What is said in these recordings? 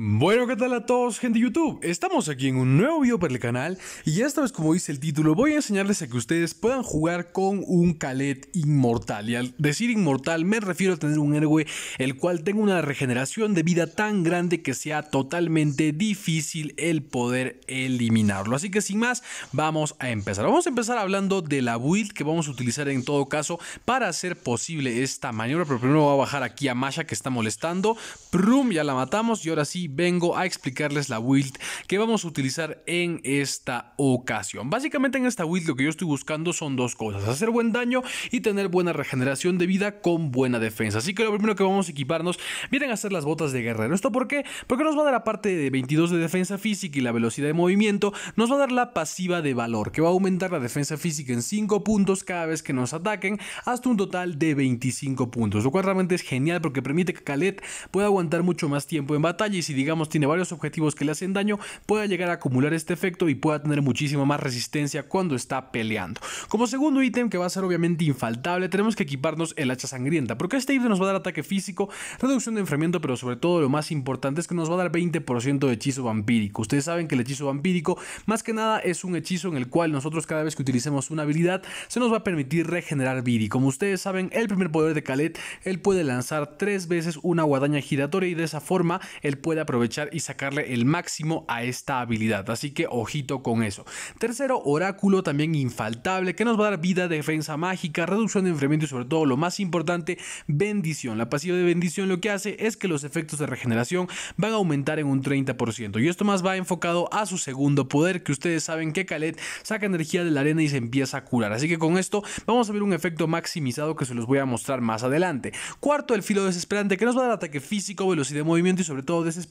Bueno, ¿qué tal a todos, gente de YouTube? Estamos aquí en un nuevo video para el canal y esta vez, como dice el título, voy a enseñarles a que ustedes puedan jugar con un Calet inmortal. Y al decir inmortal me refiero a tener un héroe el cual tenga una regeneración de vida tan grande que sea totalmente difícil el poder eliminarlo. Así que sin más, vamos a empezar. Vamos a empezar hablando de la build que vamos a utilizar en todo caso para hacer posible esta maniobra, pero primero voy a bajar aquí a Masha que está molestando. Prum, ya la matamos y ahora sí vengo a explicarles la build que vamos a utilizar en esta ocasión. Básicamente en esta build lo que yo estoy buscando son dos cosas, hacer buen daño y tener buena regeneración de vida con buena defensa. Así que lo primero que vamos a equiparnos vienen a ser las botas de guerrero. ¿Esto por qué? Porque nos va a dar aparte de 22 de defensa física y la velocidad de movimiento, nos va a dar la pasiva de valor, que va a aumentar la defensa física en 5 puntos cada vez que nos ataquen, hasta un total de 25 puntos, lo cual realmente es genial porque permite que Calet pueda aguantar mucho más tiempo en batalla y si digamos tiene varios objetivos que le hacen daño, pueda llegar a acumular este efecto y pueda tener muchísima más resistencia cuando está peleando. Como segundo ítem que va a ser obviamente infaltable, tenemos que equiparnos el hacha sangrienta, porque este ítem nos va a dar ataque físico, reducción de enfriamiento, pero sobre todo lo más importante es que nos va a dar 20% de hechizo vampírico. Ustedes saben que el hechizo vampírico más que nada es un hechizo en el cual nosotros cada vez que utilicemos una habilidad se nos va a permitir regenerar vida. Y como ustedes saben, el primer poder de Kalet él puede lanzar tres veces una guadaña giratoria y de esa forma él puede aprovechar y sacarle el máximo a esta habilidad. Así que ojito con eso. Tercero, oráculo también infaltable que nos va a dar vida, defensa mágica, reducción de enfriamiento y sobre todo lo más importante, bendición. La pasiva de bendición lo que hace es que los efectos de regeneración van a aumentar en un 30%. Y esto más va enfocado a su segundo poder que ustedes saben que Calet saca energía de la arena y se empieza a curar. Así que con esto vamos a ver un efecto maximizado que se los voy a mostrar más adelante. Cuarto, el filo desesperante que nos va a dar ataque físico, velocidad de movimiento y sobre todo desesperación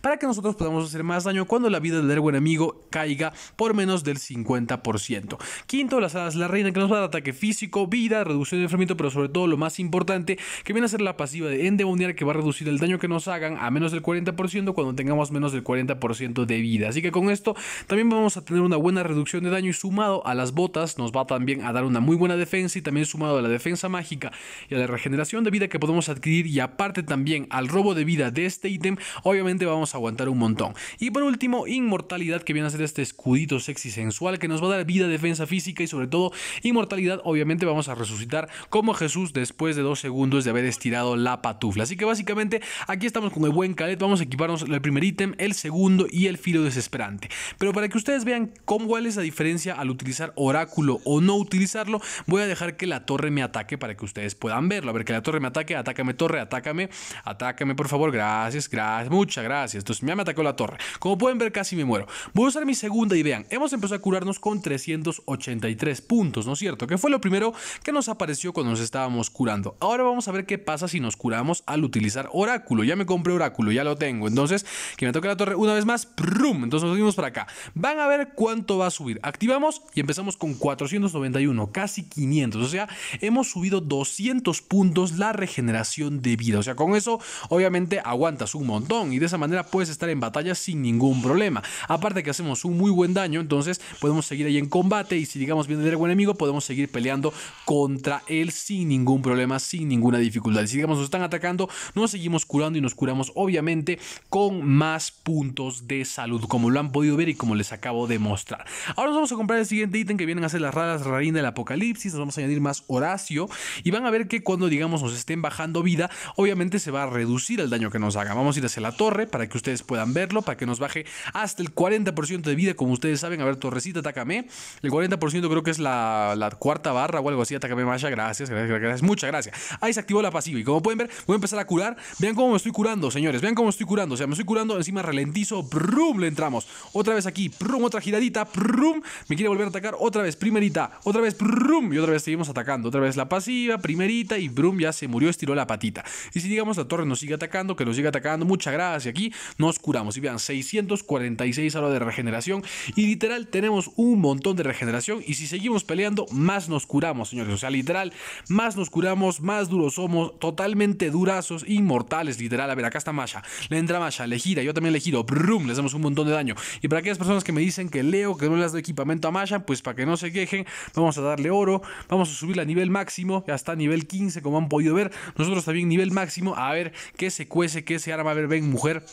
para que nosotros podamos hacer más daño cuando la vida del buen enemigo caiga por menos del 50%. Quinto, las alas la reina que nos va a dar ataque físico, vida, reducción de enfriamiento, pero sobre todo lo más importante que viene a ser la pasiva de endemoniar que va a reducir el daño que nos hagan a menos del 40% cuando tengamos menos del 40% de vida. Así que con esto también vamos a tener una buena reducción de daño y sumado a las botas nos va también a dar una muy buena defensa y también sumado a la defensa mágica y a la regeneración de vida que podemos adquirir y aparte también al robo de vida de este ítem obviamente vamos a aguantar un montón. Y por último, inmortalidad que viene a ser este escudito sexy sensual que nos va a dar vida, defensa física y sobre todo inmortalidad, obviamente vamos a resucitar como Jesús después de dos segundos de haber estirado la patufla. Así que básicamente aquí estamos con el buen Calet, vamos a equiparnos el primer ítem, el segundo y el filo desesperante. Pero para que ustedes vean cómo cuál es la diferencia al utilizar oráculo o no utilizarlo, voy a dejar que la torre me ataque para que ustedes puedan verlo. A ver, que la torre me ataque, atácame torre, atácame, atácame por favor, gracias, gracias. Muchas gracias. Entonces ya me atacó la torre. Como pueden ver, casi me muero. Voy a usar mi segunda y vean, hemos empezado a curarnos con 383 puntos, ¿no es cierto? Que fue lo primero que nos apareció cuando nos estábamos curando. Ahora vamos a ver qué pasa si nos curamos al utilizar oráculo. Ya me compré oráculo, ya lo tengo. Entonces, que me toque la torre una vez más. ¡Prum! Entonces nos venimos para acá. Van a ver cuánto va a subir. Activamos y empezamos con 491, casi 500. O sea, hemos subido 200 puntos la regeneración de vida. O sea, con eso obviamente aguantas un montón y de esa manera puedes estar en batalla sin ningún problema. Aparte que hacemos un muy buen daño, entonces podemos seguir ahí en combate y si digamos bien el buen enemigo podemos seguir peleando contra él sin ningún problema, sin ninguna dificultad. Si digamos nos están atacando, nos seguimos curando y nos curamos obviamente con más puntos de salud, como lo han podido ver y como les acabo de mostrar. Ahora nos vamos a comprar el siguiente ítem que vienen a ser las raras rarín del apocalipsis, nos vamos a añadir más Horacio y van a ver que cuando digamos nos estén bajando vida, obviamente se va a reducir el daño que nos haga. Vamos a ir hacia la torre para que ustedes puedan verlo, para que nos baje hasta el 40% de vida, como ustedes saben. A ver, torrecita, atácame. El 40% creo que es la, cuarta barra o algo así. Atácame, Masha. Gracias, gracias, gracias. Muchas gracias. Ahí se activó la pasiva y como pueden ver, voy a empezar a curar. Vean cómo me estoy curando, señores. Vean cómo estoy curando. O sea, me estoy curando, encima ralentizo, brum, le entramos. Otra vez aquí, brum, otra giradita, brum. Me quiere volver a atacar otra vez, primerita, otra vez, brum. Y otra vez seguimos atacando. Otra vez la pasiva, primerita y brum, ya se murió, estiró la patita. Y si digamos la torre nos sigue atacando, que nos sigue atacando, muchas gracias hacia aquí nos curamos. Y vean, 646 ahora de regeneración. Y literal, tenemos un montón de regeneración. Y si seguimos peleando, más nos curamos, señores. O sea, literal, más nos curamos, más duros somos. Totalmente durazos, inmortales, literal. A ver, acá está Masha. Le entra Masha, le gira. Yo también le giro. Brum, le damos un montón de daño. Y para aquellas personas que me dicen que leo, que no les doy equipamiento a Masha, pues para que no se quejen, vamos a darle oro. Vamos a subirla a nivel máximo. Ya está nivel 15, como han podido ver. Nosotros también nivel máximo. A ver qué se cuece, que se arma. A ver, ven mujer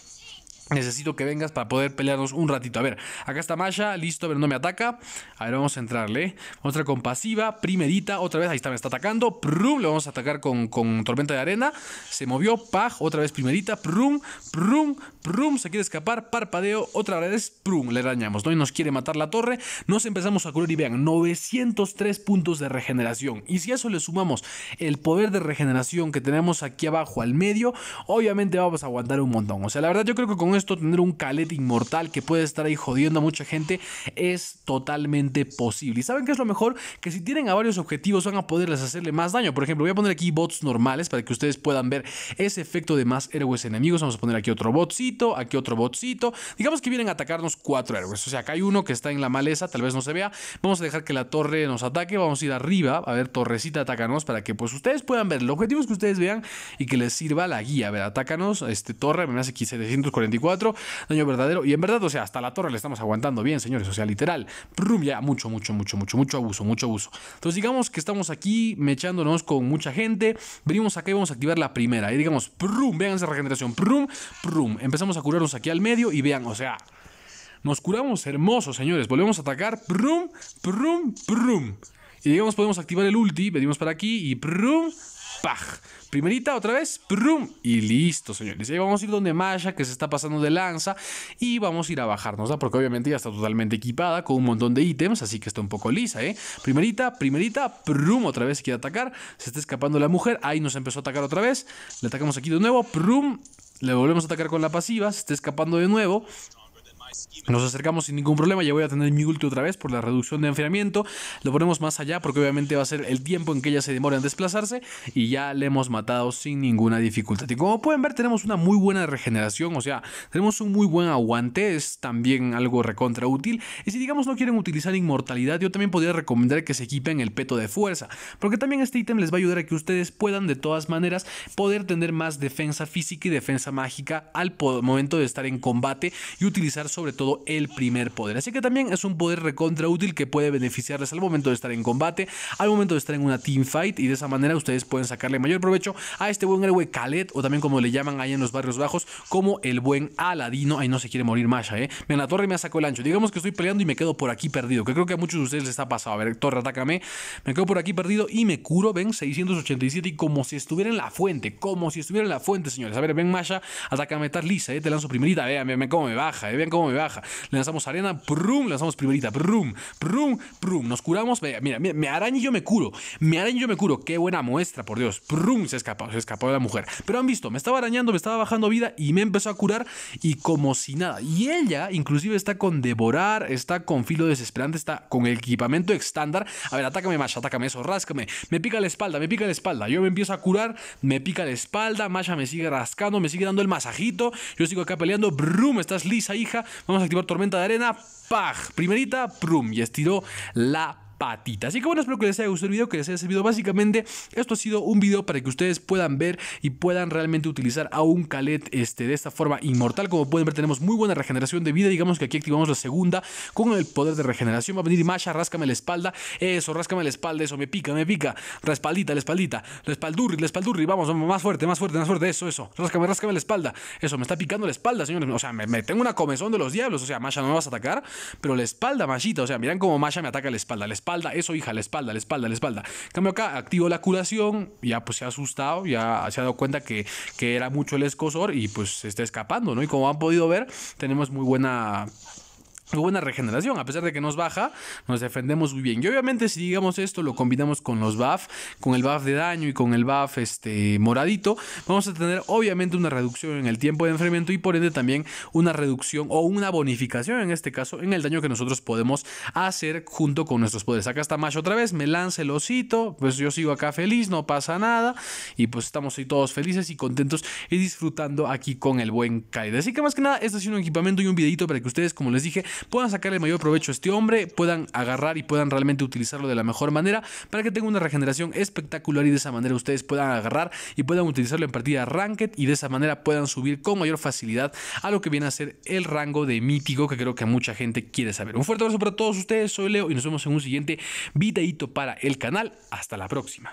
Necesito que vengas para poder pelearnos un ratito. A ver, acá está Masha, listo, pero no me ataca. A ver, vamos a entrarle. Otra compasiva, con pasiva, primerita, otra vez, ahí está, me está atacando. Prum, le vamos a atacar con, con tormenta de arena. Se movió, paj, otra vez primerita, prum, prum, prum, se quiere escapar, parpadeo, otra vez, prum, le dañamos, ¿no? Y nos quiere matar la torre. Nos empezamos a curar y vean, 903 puntos de regeneración. Y si a eso le sumamos el poder de regeneración que tenemos aquí abajo al medio, obviamente vamos a aguantar un montón. O sea, la verdad yo creo que con eso esto, tener un Calet inmortal que puede estar ahí jodiendo a mucha gente es totalmente posible. ¿Y saben qué es lo mejor? Que si tienen a varios objetivos van a poderles hacerle más daño. Por ejemplo, voy a poner aquí bots normales para que ustedes puedan ver ese efecto de más héroes enemigos. Vamos a poner aquí otro botcito, aquí otro botcito. Digamos que vienen a atacarnos cuatro héroes. O sea, acá hay uno que está en la maleza, tal vez no se vea. Vamos a dejar que la torre nos ataque. Vamos a ir arriba, a ver, torrecita, Atácanos para que pues ustedes puedan ver. Los objetivos que ustedes vean y que les sirva la guía. A ver, atácanos, este torre, me hace aquí 744 daño verdadero. Y en verdad, o sea, hasta la torre le estamos aguantando bien, señores. O sea, literal. Prum, ya, mucho, mucho, mucho, mucho, mucho abuso, mucho abuso. Entonces, digamos que estamos aquí mechándonos con mucha gente. Venimos acá y vamos a activar la primera. Y digamos, prum, vean esa regeneración. Prum, prum. Empezamos a curarnos aquí al medio y vean, o sea. Nos curamos hermosos, señores. Volvemos a atacar. Prum, prum, prum. Y digamos, podemos activar el ulti. Venimos para aquí y prum, ¡Paj! Primerita, otra vez, ¡prum! Y listo, señores. ahí vamos a ir donde Masha, que se está pasando de lanza, y vamos a ir a bajarnos, ¿no? Porque obviamente ya está totalmente equipada con un montón de ítems, así que está un poco lisa, ¿eh? Primerita, primerita, ¡prum! Otra vez quiere atacar, se está escapando la mujer, ahí nos empezó a atacar otra vez, le atacamos aquí de nuevo, ¡prum! Le volvemos a atacar con la pasiva, se está escapando de nuevo, nos acercamos sin ningún problema, ya voy a tener mi ulti otra vez por la reducción de enfriamiento. Lo ponemos más allá porque obviamente va a ser el tiempo en que ella se demora en desplazarse y ya le hemos matado sin ninguna dificultad. Y como pueden ver tenemos una muy buena regeneración, o sea, tenemos un muy buen aguante, es también algo recontra útil. Y si digamos no quieren utilizar inmortalidad, yo también podría recomendar que se equipen el peto de fuerza, porque también este ítem les va a ayudar a que ustedes puedan de todas maneras poder tener más defensa física y defensa mágica al momento de estar en combate y utilizar su sobre todo el primer poder. Así que también es un poder recontra útil que puede beneficiarles al momento de estar en combate, al momento de estar en una team fight y de esa manera ustedes pueden sacarle mayor provecho a este buen héroe Calet o también como le llaman ahí en los barrios bajos como el buen Aladino. Ahí no se quiere morir Masha, ¿eh? Vean, la torre me saco el ancho. Digamos que estoy peleando y me quedo por aquí perdido, que creo que a muchos de ustedes les está pasado. A ver, torre, atácame. Me quedo por aquí perdido y me curo, ven, 687 y como si estuviera en la fuente, como si estuviera en la fuente, señores. A ver, ven Masha, atácame, estás lisa, ¿eh? Te lanzo primerita, vean, vean cómo me baja, ¿eh? cómo me baja. lanzamos arena, brum lanzamos primerita, brum prum, brum Nos curamos, mira, mira, me araña y yo me curo. Me araña y yo me curo. Qué buena muestra, por Dios. Prum, se escapó, se escapó de la mujer. Pero han visto, me estaba arañando, me estaba bajando vida y me empezó a curar y como si nada. Y ella inclusive está con devorar, está con filo desesperante, está con el equipamiento estándar. A ver, atácame, Masha, atácame eso, ráscame. Me pica la espalda, me pica la espalda. Yo me empiezo a curar, me pica la espalda, Masha me sigue rascando, me sigue dando el masajito. Yo sigo acá peleando, brum, estás lisa, hija. Vamos a activar tormenta de arena. ¡Pah! Primerita, prum. Y estiró la Así que bueno, espero que les haya gustado el video, que les haya servido. Básicamente, esto ha sido un video para que ustedes puedan ver y puedan realmente utilizar a un Calet este, de esta forma inmortal. Como pueden ver, tenemos muy buena regeneración de vida. Digamos que aquí activamos la segunda con el poder de regeneración. Va a venir Masha, ráscame la espalda. Eso, ráscame la espalda, eso, me pica, me pica. Respaldita, la espaldita, la la espaldurri. Vamos, vamos, más fuerte, más fuerte, más fuerte. Eso, eso. Ráscame, ráscame la espalda. Eso, me está picando la espalda, señores. O sea, me, tengo una comezón de los diablos. O sea, Masha, no me vas a atacar, pero la espalda, Mashita. O sea, miran cómo Masha me ataca la espalda. La espalda eso hija, la espalda, la espalda, la espalda. cambio acá, activo la curación, ya pues se ha asustado, ya se ha dado cuenta que, que era mucho el escosor y pues se está escapando, ¿no? Y como han podido ver, tenemos muy buena buena regeneración, a pesar de que nos baja, nos defendemos muy bien. Y obviamente si digamos esto, lo combinamos con los buff, con el buff de daño y con el buff este, moradito, vamos a tener obviamente una reducción en el tiempo de enfriamiento y por ende también una reducción o una bonificación en este caso en el daño que nosotros podemos hacer junto con nuestros poderes. Acá está Mash otra vez, me lance el osito, pues yo sigo acá feliz, no pasa nada y pues estamos ahí todos felices y contentos y disfrutando aquí con el buen Kaide. Así que más que nada, este ha sido un equipamiento y un videito para que ustedes, como les dije, puedan sacar el mayor provecho a este hombre, puedan agarrar y puedan realmente utilizarlo de la mejor manera para que tenga una regeneración espectacular y de esa manera ustedes puedan agarrar y puedan utilizarlo en partida ranked y de esa manera puedan subir con mayor facilidad a lo que viene a ser el rango de mítico que creo que mucha gente quiere saber. Un fuerte abrazo para todos ustedes, soy Leo y nos vemos en un siguiente videito para el canal. Hasta la próxima.